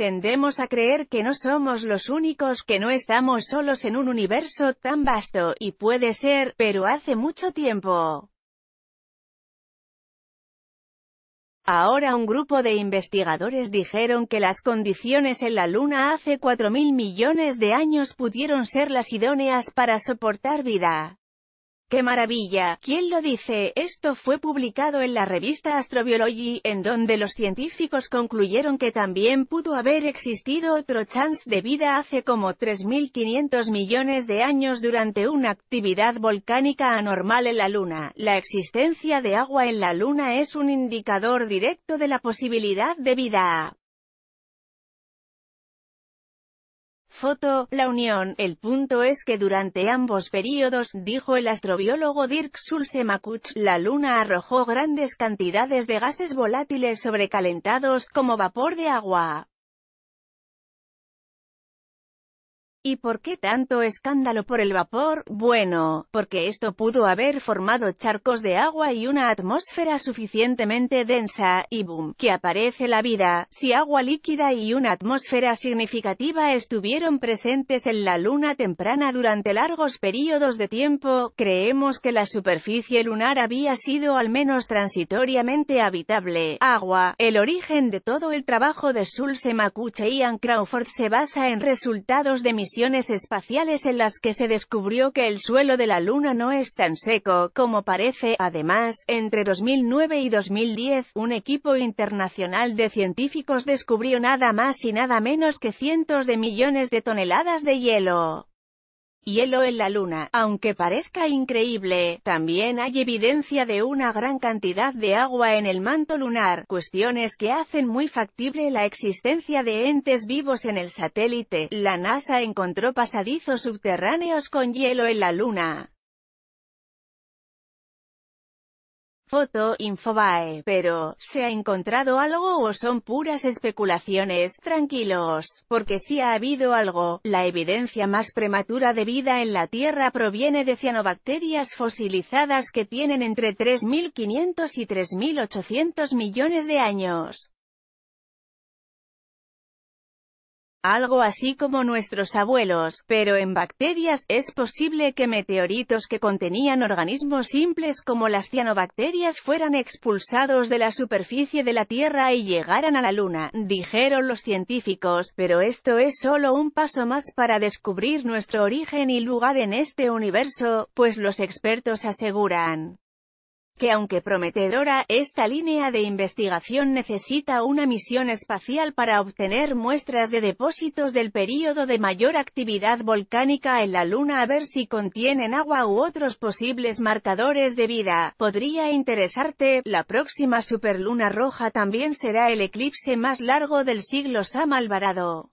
Tendemos a creer que no somos los únicos, que no estamos solos en un universo tan vasto, y puede ser, pero hace mucho tiempo. Ahora un grupo de investigadores dijeron que las condiciones en la Luna hace 4.000 millones de años pudieron ser las idóneas para soportar vida. ¡Qué maravilla! ¿Quién lo dice? Esto fue publicado en la revista Astrobiology, en donde los científicos concluyeron que también pudo haber existido otro chance de vida hace como 3.500 millones de años durante una actividad volcánica anormal en la Luna. La existencia de agua en la Luna es un indicador directo de la posibilidad de vida. Foto, la unión. El punto es que durante ambos periodos, dijo el astrobiólogo Dirk Schulze-Makuch, la Luna arrojó grandes cantidades de gases volátiles sobrecalentados, como vapor de agua. ¿Y por qué tanto escándalo por el vapor? Bueno, porque esto pudo haber formado charcos de agua y una atmósfera suficientemente densa, y boom, que aparece la vida. Si agua líquida y una atmósfera significativa estuvieron presentes en la luna temprana durante largos periodos de tiempo, creemos que la superficie lunar había sido al menos transitoriamente habitable. Agua, el origen de todo el trabajo de Sulse Makuche y Ian Crawford se basa en resultados de mis espaciales en las que se descubrió que el suelo de la Luna no es tan seco como parece. Además, entre 2009 y 2010, un equipo internacional de científicos descubrió nada más y nada menos que cientos de millones de toneladas de hielo hielo en la Luna. Aunque parezca increíble, también hay evidencia de una gran cantidad de agua en el manto lunar, cuestiones que hacen muy factible la existencia de entes vivos en el satélite. La NASA encontró pasadizos subterráneos con hielo en la Luna. Foto Infobae, pero, ¿se ha encontrado algo o son puras especulaciones? Tranquilos, porque si ha habido algo, la evidencia más prematura de vida en la Tierra proviene de cianobacterias fosilizadas que tienen entre 3.500 y 3.800 millones de años. algo así como nuestros abuelos, pero en bacterias, es posible que meteoritos que contenían organismos simples como las cianobacterias fueran expulsados de la superficie de la Tierra y llegaran a la Luna, dijeron los científicos, pero esto es solo un paso más para descubrir nuestro origen y lugar en este universo, pues los expertos aseguran que aunque prometedora, esta línea de investigación necesita una misión espacial para obtener muestras de depósitos del período de mayor actividad volcánica en la Luna a ver si contienen agua u otros posibles marcadores de vida. Podría interesarte, la próxima superluna roja también será el eclipse más largo del siglo Sam Alvarado.